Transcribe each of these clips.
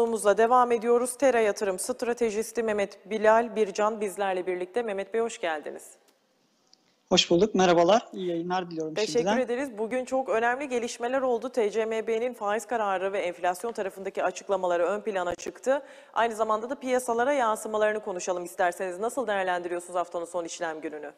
Konuğumuzla devam ediyoruz. Tera Yatırım Stratejisti Mehmet Bilal Bircan bizlerle birlikte. Mehmet Bey hoş geldiniz. Hoş bulduk. Merhabalar. İyi yayınlar diliyorum Teşekkür şimdiden. ederiz. Bugün çok önemli gelişmeler oldu. TCMB'nin faiz kararı ve enflasyon tarafındaki açıklamaları ön plana çıktı. Aynı zamanda da piyasalara yansımalarını konuşalım isterseniz. Nasıl değerlendiriyorsunuz haftanın son işlem gününü?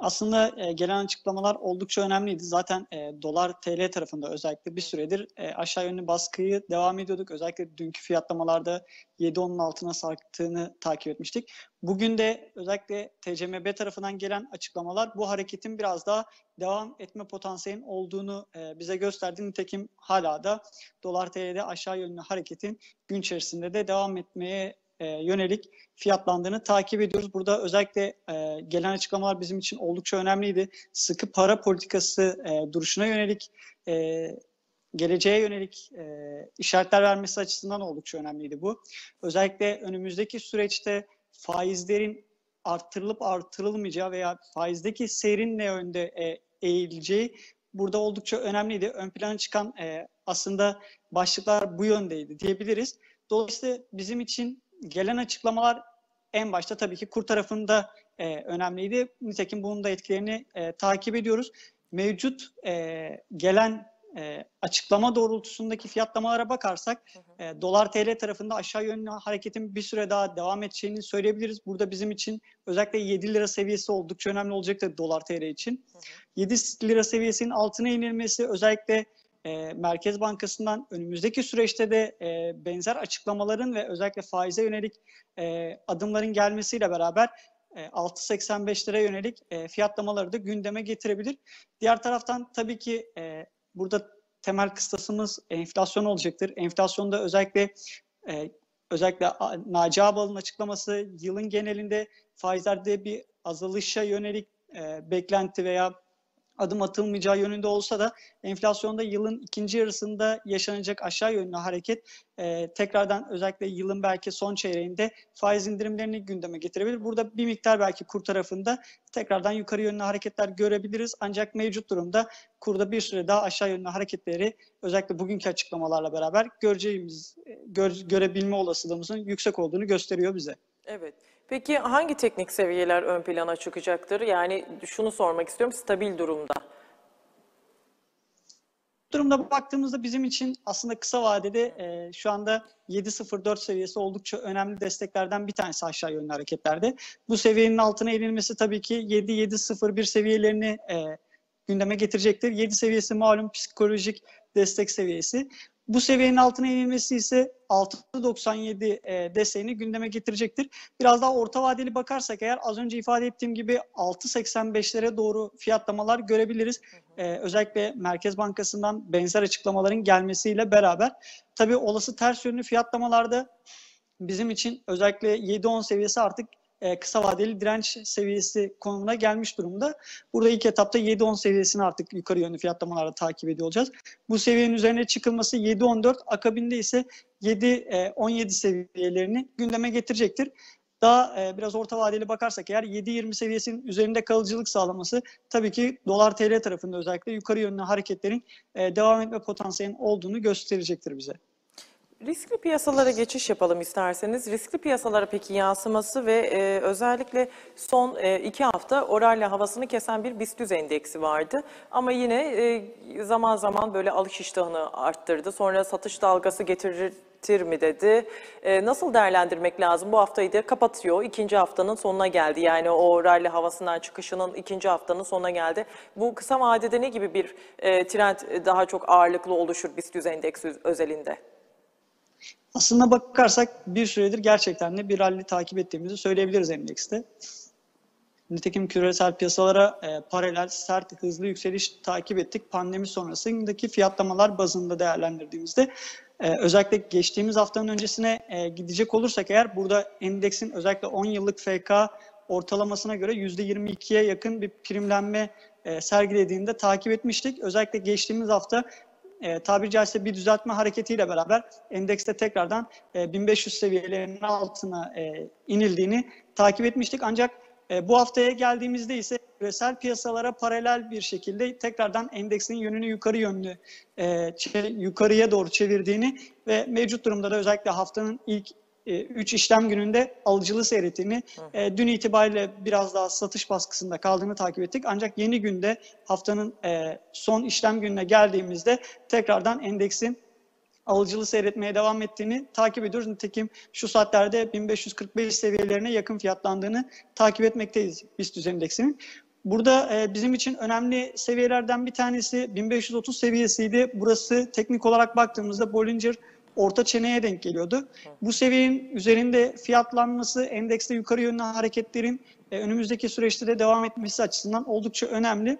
Aslında e, gelen açıklamalar oldukça önemliydi. Zaten e, dolar TL tarafında özellikle bir süredir e, aşağı yönlü baskıyı devam ediyorduk. Özellikle dünkü fiyatlamalarda 7.10'un altına sarktığını takip etmiştik. Bugün de özellikle TCMB tarafından gelen açıklamalar bu hareketin biraz daha devam etme potansiyelinin olduğunu e, bize gösterdi. Nitekim hala da dolar TL'de aşağı yönlü hareketin gün içerisinde de devam etmeye e, yönelik fiyatlandığını takip ediyoruz. Burada özellikle e, gelen açıklamalar bizim için oldukça önemliydi. Sıkı para politikası e, duruşuna yönelik geleceğe yönelik işaretler vermesi açısından oldukça önemliydi bu. Özellikle önümüzdeki süreçte faizlerin artırılıp artırılmayacağı veya faizdeki seyrin ne yönde eğileceği burada oldukça önemliydi. Ön plana çıkan aslında başlıklar bu yöndeydi diyebiliriz. Dolayısıyla bizim için gelen açıklamalar en başta tabii ki kur tarafında e, önemliydi. Nitekim bunun da etkilerini e, takip ediyoruz. Mevcut e, gelen e, açıklama doğrultusundaki fiyatlamalara bakarsak hı hı. E, dolar TL tarafında aşağı yönlü hareketin bir süre daha devam edeceğini söyleyebiliriz. Burada bizim için özellikle 7 lira seviyesi oldukça önemli olacaktır dolar TL için. Hı hı. 7 lira seviyesinin altına inilmesi özellikle e, Merkez Bankası'ndan önümüzdeki süreçte de e, benzer açıklamaların ve özellikle faize yönelik e, adımların gelmesiyle beraber e, 6.85 lira yönelik e, fiyatlamaları da gündeme getirebilir. Diğer taraftan tabii ki e, burada temel kıstasımız enflasyon olacaktır. Enflasyonda özellikle e, özellikle Naci Ağbal'ın açıklaması yılın genelinde faizlerde bir azalışa yönelik e, beklenti veya adım atılmayacağı yönünde olsa da enflasyonda yılın ikinci yarısında yaşanacak aşağı yönlü hareket e, tekrardan özellikle yılın belki son çeyreğinde faiz indirimlerini gündeme getirebilir. Burada bir miktar belki kur tarafında tekrardan yukarı yönlü hareketler görebiliriz. Ancak mevcut durumda kurda bir süre daha aşağı yönlü hareketleri özellikle bugünkü açıklamalarla beraber göreceğimiz, e, gör, görebilme olasılığımızın yüksek olduğunu gösteriyor bize. Evet. Peki hangi teknik seviyeler ön plana çıkacaktır? Yani şunu sormak istiyorum, stabil durumda. Durumda baktığımızda bizim için aslında kısa vadede e, şu anda 7.04 seviyesi oldukça önemli desteklerden bir tanesi aşağı yönlü hareketlerde. Bu seviyenin altına inilmesi tabii ki 7.701 seviyelerini e, gündeme getirecektir. 7 seviyesi malum psikolojik destek seviyesi. Bu seviyenin altına inilmesi ise 6.97 e, deseni gündeme getirecektir. Biraz daha orta vadeli bakarsak eğer az önce ifade ettiğim gibi 6.85'lere doğru fiyatlamalar görebiliriz. Hı hı. E, özellikle Merkez Bankası'ndan benzer açıklamaların gelmesiyle beraber. Tabii olası ters yönlü fiyatlamalarda bizim için özellikle 7-10 seviyesi artık e, kısa vadeli direnç seviyesi konumuna gelmiş durumda. Burada ilk etapta 7-10 seviyesini artık yukarı yönlü fiyatlamalarla takip ediyor olacağız. Bu seviyenin üzerine çıkılması 7-14 akabinde ise 7-17 e, seviyelerini gündeme getirecektir. Daha e, biraz orta vadeli bakarsak eğer 20 seviyesinin üzerinde kalıcılık sağlaması tabii ki dolar TL tarafında özellikle yukarı yönlü hareketlerin e, devam etme potansiyelinin olduğunu gösterecektir bize. Riskli piyasalara geçiş yapalım isterseniz. Riskli piyasalara peki yansıması ve e, özellikle son e, iki hafta oralle havasını kesen bir BIST düz endeksi vardı. Ama yine e, zaman zaman böyle alış iştahını arttırdı. Sonra satış dalgası getirir mi dedi. E, nasıl değerlendirmek lazım? Bu haftayı da kapatıyor. İkinci haftanın sonuna geldi. Yani o rally havasından çıkışının ikinci haftanın sonuna geldi. Bu kısa vadede ne gibi bir e, trend daha çok ağırlıklı oluşur BIST endeksi özelinde? Aslına bakarsak bir süredir gerçekten de bir rally takip ettiğimizi söyleyebiliriz endekste. Nitekim küresel piyasalara e, paralel sert hızlı yükseliş takip ettik. Pandemi sonrasındaki fiyatlamalar bazında değerlendirdiğimizde e, özellikle geçtiğimiz haftanın öncesine e, gidecek olursak eğer burada endeksin özellikle 10 yıllık FK ortalamasına göre %22'ye yakın bir primlenme e, sergilediğinde takip etmiştik. Özellikle geçtiğimiz hafta e, tabiri caizse bir düzeltme hareketiyle beraber endekste tekrardan e, 1500 seviyelerinin altına e, inildiğini takip etmiştik. Ancak e, bu haftaya geldiğimizde ise küresel piyasalara paralel bir şekilde tekrardan endeksin yönünü yukarı yönlü e, yukarıya doğru çevirdiğini ve mevcut durumda da özellikle haftanın ilk 3 e, işlem gününde alıcılı seyrettiğini, e, dün itibariyle biraz daha satış baskısında kaldığını takip ettik. Ancak yeni günde haftanın e, son işlem gününe geldiğimizde tekrardan endeksin alıcılı seyretmeye devam ettiğini takip ediyoruz. Nitekim şu saatlerde 1545 seviyelerine yakın fiyatlandığını takip etmekteyiz BIST endeksinin. Burada e, bizim için önemli seviyelerden bir tanesi 1530 seviyesiydi. Burası teknik olarak baktığımızda Bollinger orta çeneye denk geliyordu. Bu seviyenin üzerinde fiyatlanması, endekste yukarı yönlü hareketlerin e, önümüzdeki süreçte de devam etmesi açısından oldukça önemli.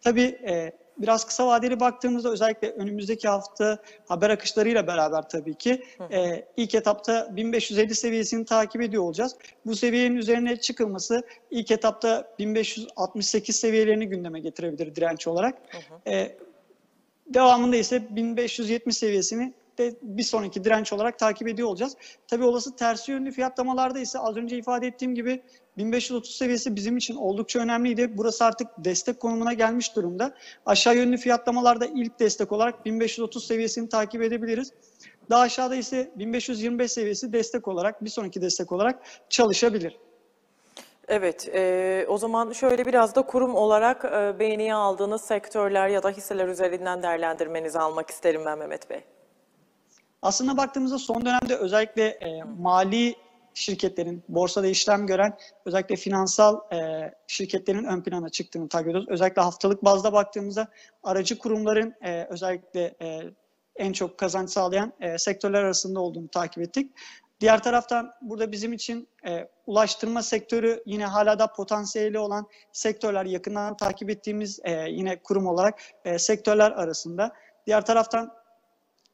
Tabii e, biraz kısa vadeli baktığımızda özellikle önümüzdeki hafta haber akışlarıyla beraber tabii ki e, ilk etapta 1550 seviyesini takip ediyor olacağız. Bu seviyenin üzerine çıkılması ilk etapta 1568 seviyelerini gündeme getirebilir direnç olarak. devamında ise 1570 seviyesini de bir sonraki direnç olarak takip ediyor olacağız. Tabi olası tersi yönlü fiyatlamalarda ise az önce ifade ettiğim gibi 1530 seviyesi bizim için oldukça önemliydi. Burası artık destek konumuna gelmiş durumda. Aşağı yönlü fiyatlamalarda ilk destek olarak 1530 seviyesini takip edebiliriz. Daha aşağıda ise 1525 seviyesi destek olarak, bir sonraki destek olarak çalışabilir. Evet, e, o zaman şöyle biraz da kurum olarak e, beğeniye aldığınız sektörler ya da hisseler üzerinden değerlendirmenizi almak isterim ben Mehmet Bey. Aslında baktığımızda son dönemde özellikle e, mali şirketlerin borsada işlem gören özellikle finansal e, şirketlerin ön plana çıktığını takip ediyoruz. Özellikle haftalık bazda baktığımızda aracı kurumların e, özellikle e, en çok kazanç sağlayan e, sektörler arasında olduğunu takip ettik. Diğer taraftan burada bizim için e, ulaştırma sektörü yine hala da potansiyeli olan sektörler yakından takip ettiğimiz e, yine kurum olarak e, sektörler arasında. Diğer taraftan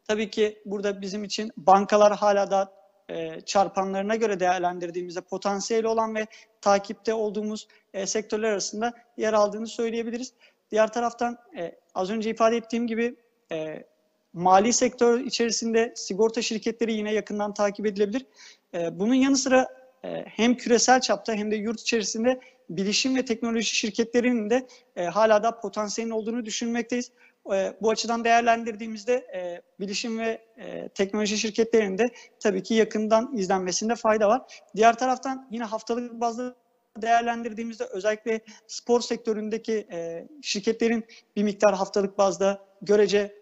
Tabii ki burada bizim için bankalar hala da e, çarpanlarına göre değerlendirdiğimizde potansiyeli olan ve takipte olduğumuz e, sektörler arasında yer aldığını söyleyebiliriz. Diğer taraftan e, az önce ifade ettiğim gibi e, mali sektör içerisinde sigorta şirketleri yine yakından takip edilebilir. E, bunun yanı sıra e, hem küresel çapta hem de yurt içerisinde bilişim ve teknoloji şirketlerinin de e, hala da potansiyelin olduğunu düşünmekteyiz. E, bu açıdan değerlendirdiğimizde e, bilişim ve e, teknoloji şirketlerinde tabii ki yakından izlenmesinde fayda var. Diğer taraftan yine haftalık bazda değerlendirdiğimizde özellikle spor sektöründeki e, şirketlerin bir miktar haftalık bazda görece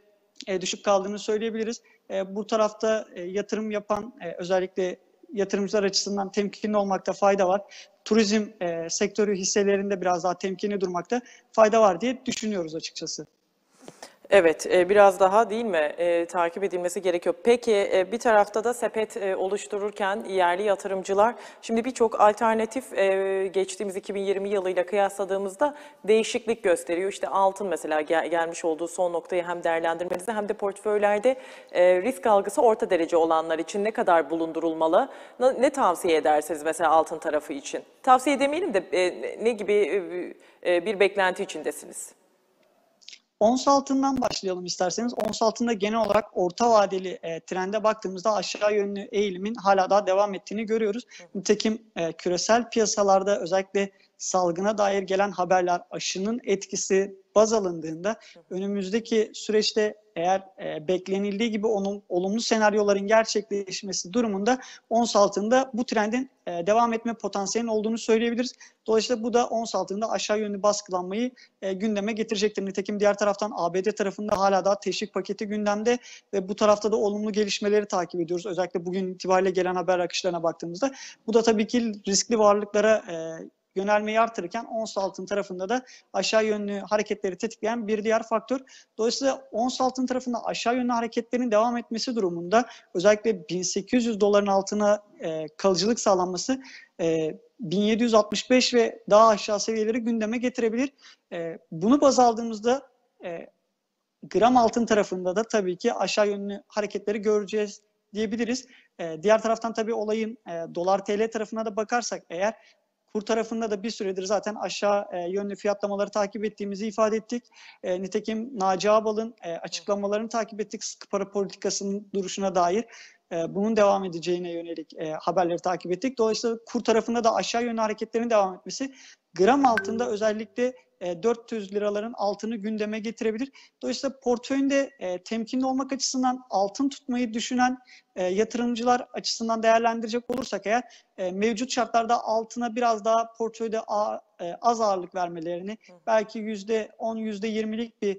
e, düşük kaldığını söyleyebiliriz. E, bu tarafta e, yatırım yapan e, özellikle yatırımcılar açısından temkinli olmakta fayda var. Turizm e, sektörü hisselerinde biraz daha temkinli durmakta fayda var diye düşünüyoruz açıkçası. Evet, e, biraz daha değil mi e, takip edilmesi gerekiyor. Peki e, bir tarafta da sepet e, oluştururken yerli yatırımcılar, şimdi birçok alternatif e, geçtiğimiz 2020 yılıyla kıyasladığımızda değişiklik gösteriyor. İşte altın mesela gel, gelmiş olduğu son noktayı hem değerlendirmenizde hem de portföylerde e, risk algısı orta derece olanlar için ne kadar bulundurulmalı? Ne, ne tavsiye edersiniz mesela altın tarafı için? Tavsiye demeyelim de e, ne gibi e, bir beklenti içindesiniz? Ons altından başlayalım isterseniz. Ons altında genel olarak orta vadeli e, trende baktığımızda aşağı yönlü eğilimin hala daha devam ettiğini görüyoruz. Nitekim e, küresel piyasalarda özellikle salgına dair gelen haberler, aşının etkisi baz alındığında önümüzdeki süreçte eğer e, beklenildiği gibi onun olumlu senaryoların gerçekleşmesi durumunda ons altında bu trendin e, devam etme potansiyelinin olduğunu söyleyebiliriz. Dolayısıyla bu da ons altında aşağı yönlü baskılanmayı e, gündeme getirecektir. Nitekim diğer taraftan ABD tarafında hala daha teşvik paketi gündemde ve bu tarafta da olumlu gelişmeleri takip ediyoruz. Özellikle bugün itibariyle gelen haber akışlarına baktığımızda bu da tabii ki riskli varlıklara e, yönelmeyi artırırken ons altın tarafında da aşağı yönlü hareketleri tetikleyen bir diğer faktör. Dolayısıyla ons altın tarafında aşağı yönlü hareketlerin devam etmesi durumunda özellikle 1800 doların altına e, kalıcılık sağlanması e, 1765 ve daha aşağı seviyeleri gündeme getirebilir. E, bunu baz aldığımızda e, gram altın tarafında da tabii ki aşağı yönlü hareketleri göreceğiz diyebiliriz. E, diğer taraftan tabii olayın e, dolar TL tarafına da bakarsak eğer Kur tarafında da bir süredir zaten aşağı e, yönlü fiyatlamaları takip ettiğimizi ifade ettik. E, nitekim Naci Ağbal'ın e, açıklamalarını takip ettik. Sıkı para politikasının duruşuna dair e, bunun devam edeceğine yönelik e, haberleri takip ettik. Dolayısıyla kur tarafında da aşağı yönlü hareketlerin devam etmesi gram altında özellikle 400 e, liraların altını gündeme getirebilir. Dolayısıyla portföyünde e, temkinli olmak açısından altın tutmayı düşünen e, yatırımcılar açısından değerlendirecek olursak eğer mevcut şartlarda altına biraz daha portföyde az ağırlık vermelerini belki %10 %20'lik bir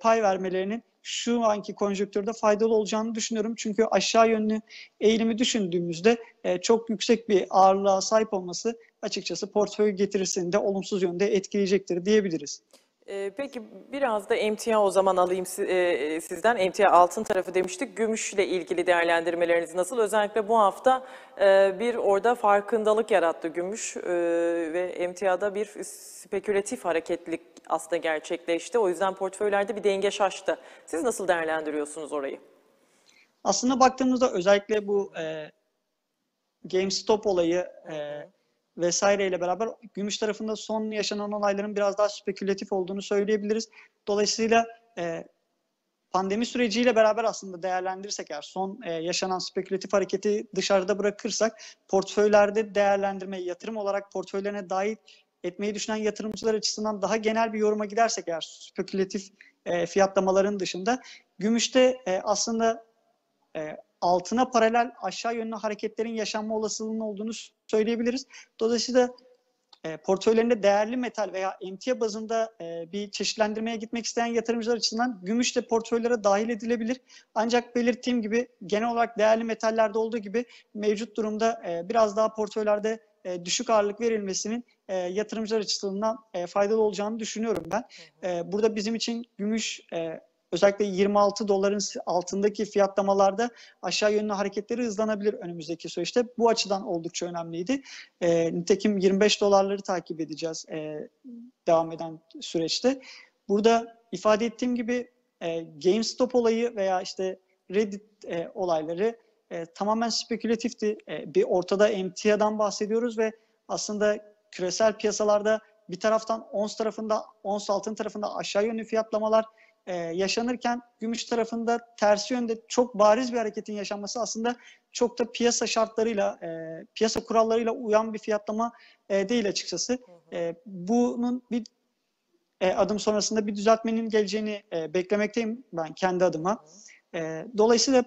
pay vermelerinin şu anki konjöktürde faydalı olacağını düşünüyorum. Çünkü aşağı yönlü eğilimi düşündüğümüzde e, çok yüksek bir ağırlığa sahip olması açıkçası portföy getirisini de olumsuz yönde etkileyecektir diyebiliriz. Ee, peki biraz da emtia o zaman alayım e, e, sizden. Emtia altın tarafı demiştik. Gümüşle ilgili değerlendirmeleriniz nasıl? Özellikle bu hafta e, bir orada farkındalık yarattı gümüş ve emtiada bir spekülatif hareketlik aslında gerçekleşti. O yüzden portföylerde bir denge şaştı. Siz nasıl değerlendiriyorsunuz orayı? Aslında baktığımızda özellikle bu e, GameStop olayı e, vesaireyle beraber gümüş tarafında son yaşanan olayların biraz daha spekülatif olduğunu söyleyebiliriz. Dolayısıyla e, pandemi süreciyle beraber aslında değerlendirirsek eğer son e, yaşanan spekülatif hareketi dışarıda bırakırsak portföylerde değerlendirme, yatırım olarak portföylerine dahil etmeyi düşünen yatırımcılar açısından daha genel bir yoruma gidersek eğer spekülatif e, fiyatlamaların dışında gümüşte e, aslında e, altına paralel aşağı yönlü hareketlerin yaşanma olasılığının olduğunu söyleyebiliriz. Dolayısıyla e, portföylerinde değerli metal veya emtia bazında e, bir çeşitlendirmeye gitmek isteyen yatırımcılar açısından gümüş de portföylere dahil edilebilir. Ancak belirttiğim gibi genel olarak değerli metallerde olduğu gibi mevcut durumda e, biraz daha portföylerde e, düşük ağırlık verilmesinin e, yatırımcılar açısından e, faydalı olacağını düşünüyorum ben. E, burada bizim için gümüş e, Özellikle 26 doların altındaki fiyatlamalarda aşağı yönlü hareketleri hızlanabilir önümüzdeki süreçte. Bu açıdan oldukça önemliydi. E, nitekim 25 dolarları takip edeceğiz e, devam eden süreçte. Burada ifade ettiğim gibi e, GameStop olayı veya işte Reddit e, olayları e, tamamen spekülatifti. E, bir ortada emtiadan bahsediyoruz ve aslında küresel piyasalarda bir taraftan ons tarafında ons altın tarafında aşağı yönlü fiyatlamalar e, yaşanırken gümüş tarafında tersi yönde çok bariz bir hareketin yaşanması aslında çok da piyasa şartlarıyla, e, piyasa kurallarıyla uyan bir fiyatlama e, değil açıkçası. E, bunun bir e, adım sonrasında bir düzeltmenin geleceğini e, beklemekteyim ben kendi adıma. E, dolayısıyla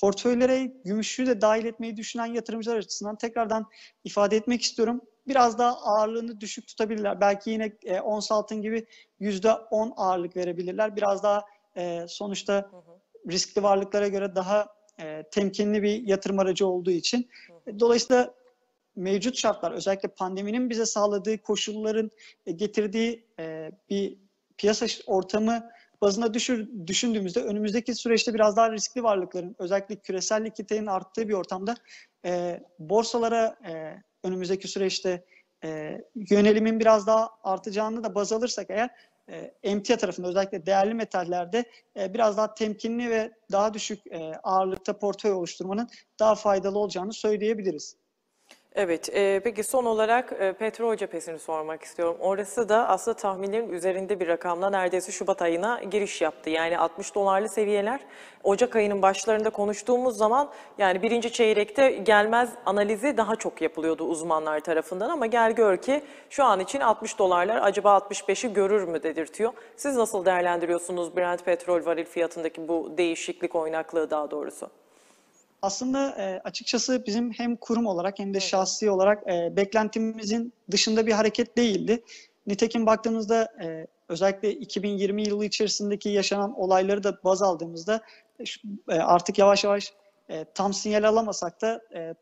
portföylere gümüşü de dahil etmeyi düşünen yatırımcılar açısından tekrardan ifade etmek istiyorum biraz daha ağırlığını düşük tutabilirler. Belki yine e, ons altın gibi yüzde on ağırlık verebilirler. Biraz daha e, sonuçta hı hı. riskli varlıklara göre daha e, temkinli bir yatırım aracı olduğu için. Hı. Dolayısıyla mevcut şartlar özellikle pandeminin bize sağladığı koşulların e, getirdiği e, bir piyasa ortamı bazına düşür, düşündüğümüzde önümüzdeki süreçte biraz daha riskli varlıkların özellikle küresel likiditenin arttığı bir ortamda e, borsalara e, önümüzdeki süreçte e, yönelimin biraz daha artacağını da baz alırsak eğer e, emtia tarafında özellikle değerli metallerde e, biraz daha temkinli ve daha düşük e, ağırlıkta portföy oluşturmanın daha faydalı olacağını söyleyebiliriz. Evet, e, peki son olarak e, petrol cephesini sormak istiyorum. Orası da aslında tahminlerin üzerinde bir rakamla neredeyse Şubat ayına giriş yaptı. Yani 60 dolarlı seviyeler Ocak ayının başlarında konuştuğumuz zaman yani birinci çeyrekte gelmez analizi daha çok yapılıyordu uzmanlar tarafından ama gel gör ki şu an için 60 dolarlar acaba 65'i görür mü dedirtiyor. Siz nasıl değerlendiriyorsunuz Brent petrol varil fiyatındaki bu değişiklik oynaklığı daha doğrusu? aslında e, açıkçası bizim hem kurum olarak hem de şahsi olarak e, beklentimizin dışında bir hareket değildi. Nitekim baktığımızda e, özellikle 2020 yılı içerisindeki yaşanan olayları da baz aldığımızda e, e, artık yavaş yavaş e, tam sinyal alamasak da e,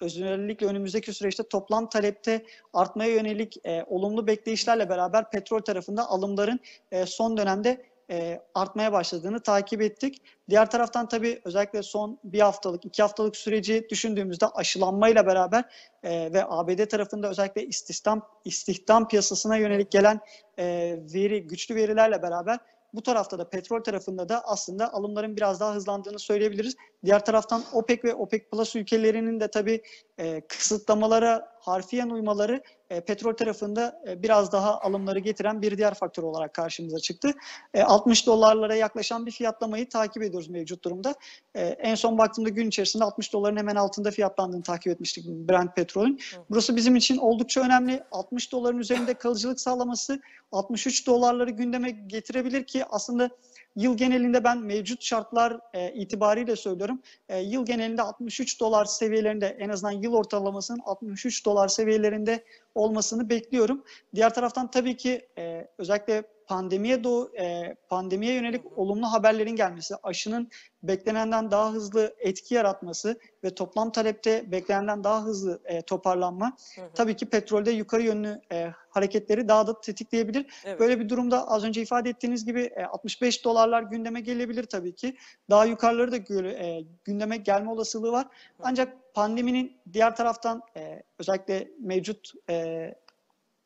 özellikle önümüzdeki süreçte toplam talepte artmaya yönelik e, olumlu bekleyişlerle beraber petrol tarafında alımların e, son dönemde e, artmaya başladığını takip ettik. Diğer taraftan tabii özellikle son bir haftalık, iki haftalık süreci düşündüğümüzde aşılanmayla beraber e, ve ABD tarafında özellikle istihdam, istihdam piyasasına yönelik gelen e, veri, güçlü verilerle beraber bu tarafta da petrol tarafında da aslında alımların biraz daha hızlandığını söyleyebiliriz. Diğer taraftan OPEC ve OPEC Plus ülkelerinin de tabii e, kısıtlamalara harfiyen uymaları e, petrol tarafında e, biraz daha alımları getiren bir diğer faktör olarak karşımıza çıktı. E, 60 dolarlara yaklaşan bir fiyatlamayı takip ediyoruz mevcut durumda. E, en son baktığımda gün içerisinde 60 doların hemen altında fiyatlandığını takip etmiştik Brent petrolün. Burası bizim için oldukça önemli. 60 doların üzerinde kalıcılık sağlaması 63 dolarları gündeme getirebilir ki aslında Yıl genelinde ben mevcut şartlar e, itibariyle söylüyorum. E, yıl genelinde 63 dolar seviyelerinde en azından yıl ortalamasının 63 dolar seviyelerinde olmasını bekliyorum. Diğer taraftan tabii ki e, özellikle pandemiye doğu, e, pandemiye yönelik olumlu haberlerin gelmesi, aşının beklenenden daha hızlı etki yaratması ve toplam talepte beklenenden daha hızlı e, toparlanma hı hı. tabii ki petrolde yukarı yönlü e, hareketleri daha da tetikleyebilir. Evet. Böyle bir durumda az önce ifade ettiğiniz gibi e, 65 dolarlar gündeme gelebilir tabii ki. Daha yukarıları da gö- e, gündeme gelme olasılığı var. Ancak pandeminin diğer taraftan e, özellikle mevcut e,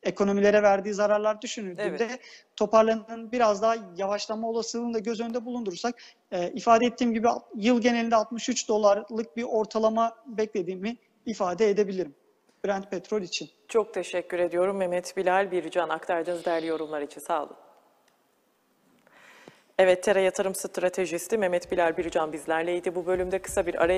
ekonomilere verdiği zararlar düşünüldüğünde evet. toparlananın biraz daha yavaşlama olasılığını da göz önünde bulundurursak e, ifade ettiğim gibi yıl genelinde 63 dolarlık bir ortalama beklediğimi ifade edebilirim. Brent petrol için. Çok teşekkür ediyorum Mehmet Bilal Bircan aktardığınız değerli yorumlar için sağ olun. Evet, Tera Yatırım Stratejisti Mehmet Bilal Bircan bizlerleydi. Bu bölümde kısa bir araya